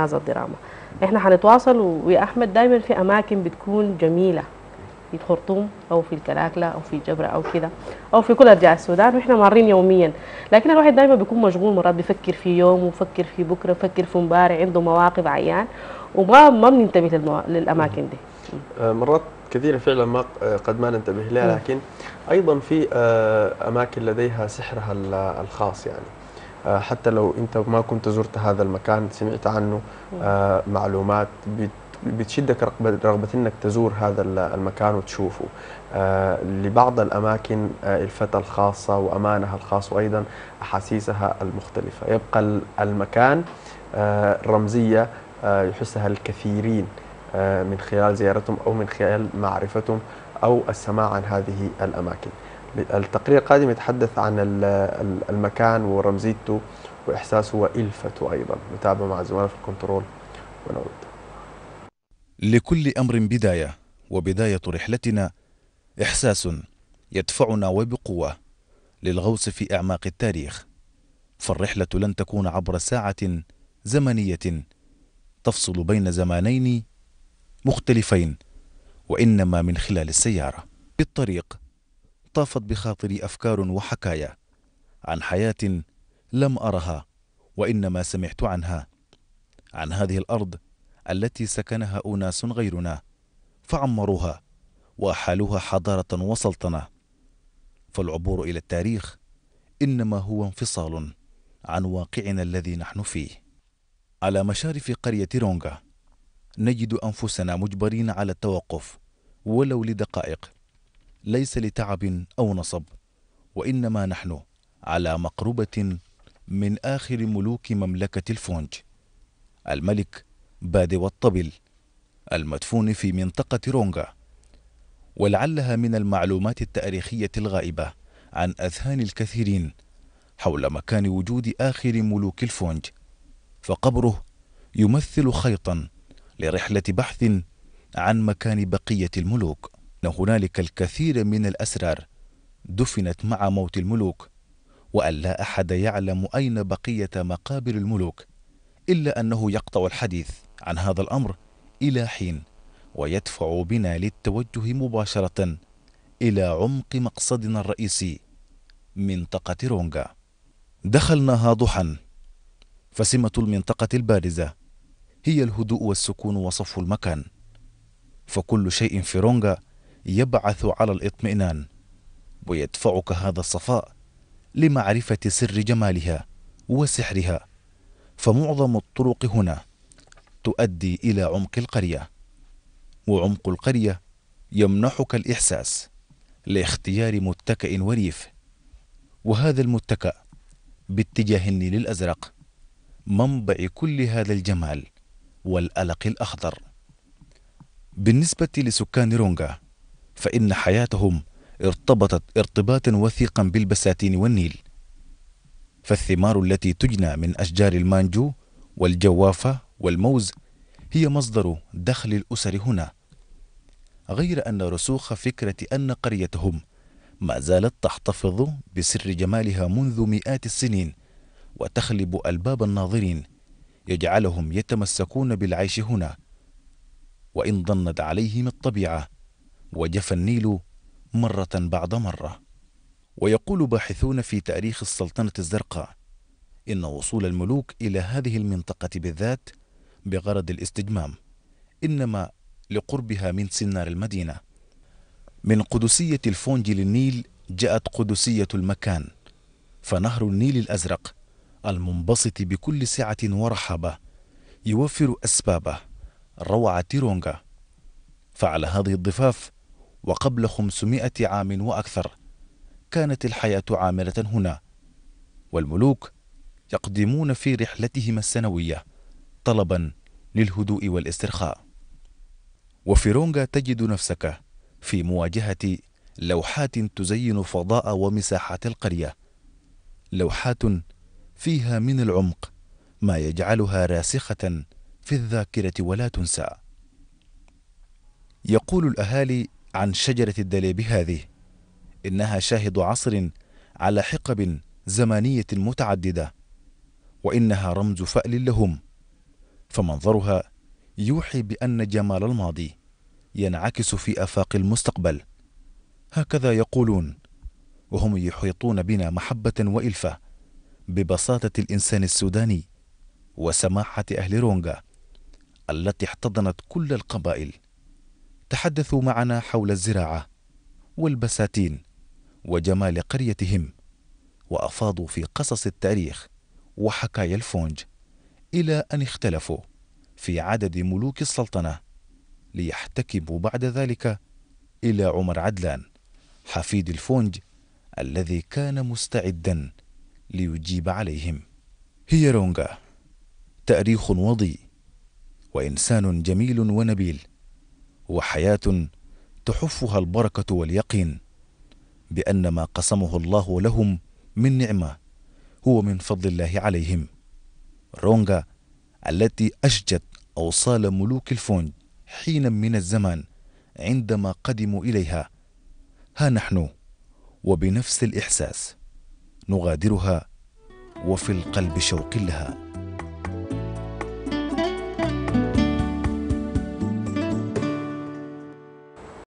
هذا الدراما احنا هنتواصل ويا احمد دايما في اماكن بتكون جميله في الخرطوم او في الكلاكله او في جبره او كده او في كل ارجاع السودان واحنا مارين يوميا لكن الواحد دايما بيكون مشغول مرات بيفكر في يوم وفكر في بكره وفكر في امبارح عنده مواقف عيان وما ما بننتبه للمو... للاماكن دي آه، مرات كثيره فعلا ما آه، قد ما ننتبه لها لكن ايضا في آه، اماكن لديها سحرها الخاص يعني آه، حتى لو انت ما كنت زرت هذا المكان سمعت عنه آه، معلومات بتشدك رغبة انك تزور هذا المكان وتشوفه آه، لبعض الاماكن الفتى الخاصة وامانها الخاص وايضا احاسيسها المختلفة يبقى المكان رمزية يحسها الكثيرين من خلال زيارتهم او من خلال معرفتهم او السماع عن هذه الاماكن التقرير القادم يتحدث عن المكان ورمزيته وإحساسه وإلفته أيضا نتابع مع زملائنا في الكنترول ونعود لكل أمر بداية وبداية رحلتنا إحساس يدفعنا وبقوة للغوص في أعماق التاريخ فالرحلة لن تكون عبر ساعة زمنية تفصل بين زمانين مختلفين وإنما من خلال السيارة بالطريق طافت بخاطري أفكار وحكايا عن حياة لم أرها وإنما سمعت عنها عن هذه الأرض التي سكنها أناس غيرنا فعمروها وأحالوها حضارة وسلطنة فالعبور إلى التاريخ إنما هو انفصال عن واقعنا الذي نحن فيه على مشارف قرية رونغا نجد أنفسنا مجبرين على التوقف ولو لدقائق ليس لتعب أو نصب وإنما نحن على مقربة من آخر ملوك مملكة الفونج الملك باد والطبل المدفون في منطقة رونغا ولعلها من المعلومات التاريخية الغائبة عن أذهان الكثيرين حول مكان وجود آخر ملوك الفونج فقبره يمثل خيطا لرحلة بحث عن مكان بقية الملوك أن هنالك الكثير من الأسرار دفنت مع موت الملوك وأن لا أحد يعلم أين بقية مقابر الملوك إلا أنه يقطع الحديث عن هذا الأمر إلى حين ويدفع بنا للتوجه مباشرة إلى عمق مقصدنا الرئيسي منطقة رونغا دخلناها ضحا فسمة المنطقة البارزة هي الهدوء والسكون وصف المكان فكل شيء في رونغا يبعث على الاطمئنان ويدفعك هذا الصفاء لمعرفة سر جمالها وسحرها فمعظم الطرق هنا تؤدي إلى عمق القرية وعمق القرية يمنحك الإحساس لاختيار متكأ وريف وهذا المتكأ باتجاه النيل الأزرق منبع كل هذا الجمال والألق الأخضر بالنسبة لسكان رونغا فإن حياتهم ارتبطت ارتباطا وثيقا بالبساتين والنيل فالثمار التي تجنى من أشجار المانجو والجوافة والموز هي مصدر دخل الأسر هنا غير أن رسوخ فكرة أن قريتهم ما زالت تحتفظ بسر جمالها منذ مئات السنين وتخلب ألباب الناظرين يجعلهم يتمسكون بالعيش هنا وإن ضنت عليهم الطبيعة وجف النيل مرة بعد مرة ويقول باحثون في تاريخ السلطنة الزرقاء إن وصول الملوك إلى هذه المنطقة بالذات بغرض الاستجمام إنما لقربها من سنار المدينة من قدسية الفونج للنيل جاءت قدسية المكان فنهر النيل الأزرق المنبسط بكل سعة ورحبة يوفر أسبابه روعة تيرونغا فعلى هذه الضفاف وقبل 500 عام وأكثر كانت الحياة عامرة هنا والملوك يقدمون في رحلتهم السنوية طلبا للهدوء والاسترخاء وفي رونغا تجد نفسك في مواجهة لوحات تزين فضاء ومساحات القرية لوحات فيها من العمق ما يجعلها راسخة في الذاكرة ولا تنسى يقول الأهالي عن شجرة الدليب هذه إنها شاهد عصر على حقب زمانية متعددة وإنها رمز فأل لهم فمنظرها يوحي بأن جمال الماضي ينعكس في آفاق المستقبل هكذا يقولون وهم يحيطون بنا محبة وإلفة ببساطة الإنسان السوداني وسماحة أهل رونغا التي احتضنت كل القبائل تحدثوا معنا حول الزراعة والبساتين وجمال قريتهم وأفاضوا في قصص التاريخ وحكايا الفونج إلى أن اختلفوا في عدد ملوك السلطنة ليحتكبوا بعد ذلك إلى عمر عدلان حفيد الفونج الذي كان مستعدا ليجيب عليهم هي رونغا تاريخ وضيء وإنسان جميل ونبيل وحياة تحفها البركة واليقين بأن ما قسمه الله لهم من نعمة هو من فضل الله عليهم رونغا التي أشجت أوصال ملوك الفونج حينا من الزمان عندما قدموا إليها ها نحن وبنفس الإحساس نغادرها وفي القلب شوق لها